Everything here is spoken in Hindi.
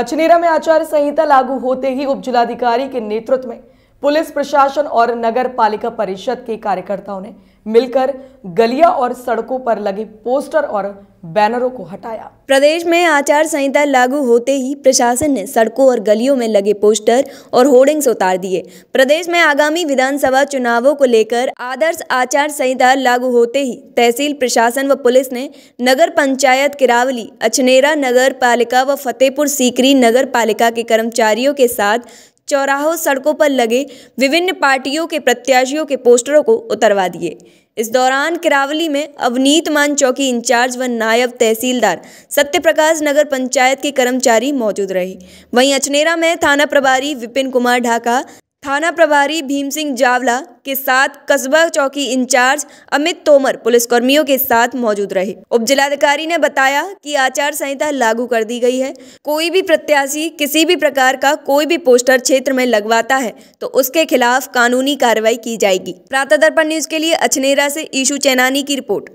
अचनेरा में आचार संहिता लागू होते ही उप जिलाधिकारी के नेतृत्व में पुलिस प्रशासन और नगर पालिका परिषद के कार्यकर्ताओं ने मिलकर गलिया और सड़कों पर लगे पोस्टर और बैनरों को हटाया प्रदेश में आचार संहिता लागू होते ही प्रशासन ने सड़कों और गलियों में लगे पोस्टर और होर्डिंग्स उतार दिए प्रदेश में आगामी विधानसभा चुनावों को लेकर आदर्श आचार संहिता लागू होते ही तहसील प्रशासन व पुलिस ने नगर पंचायत किरावली अचनेरा नगर पालिका व फतेहपुर सीकरी नगर पालिका के कर्मचारियों के साथ चौराहों सड़कों पर लगे विभिन्न पार्टियों के प्रत्याशियों के पोस्टरों को उतरवा दिए इस दौरान किरावली में अवनीत मान चौकी इंचार्ज व नायब तहसीलदार सत्यप्रकाश नगर पंचायत के कर्मचारी मौजूद रहे वहीं अचनेरा में थाना प्रभारी विपिन कुमार ढाका थाना प्रभारी भीम सिंह जावला के साथ कस्बा चौकी इंचार्ज अमित तोमर पुलिसकर्मियों के साथ मौजूद रहे उप जिलाधिकारी ने बताया कि आचार संहिता लागू कर दी गई है कोई भी प्रत्याशी किसी भी प्रकार का कोई भी पोस्टर क्षेत्र में लगवाता है तो उसके खिलाफ कानूनी कार्रवाई की जाएगी प्रातः दर्पण न्यूज के लिए अछनेरा से ईशु चैनानी की रिपोर्ट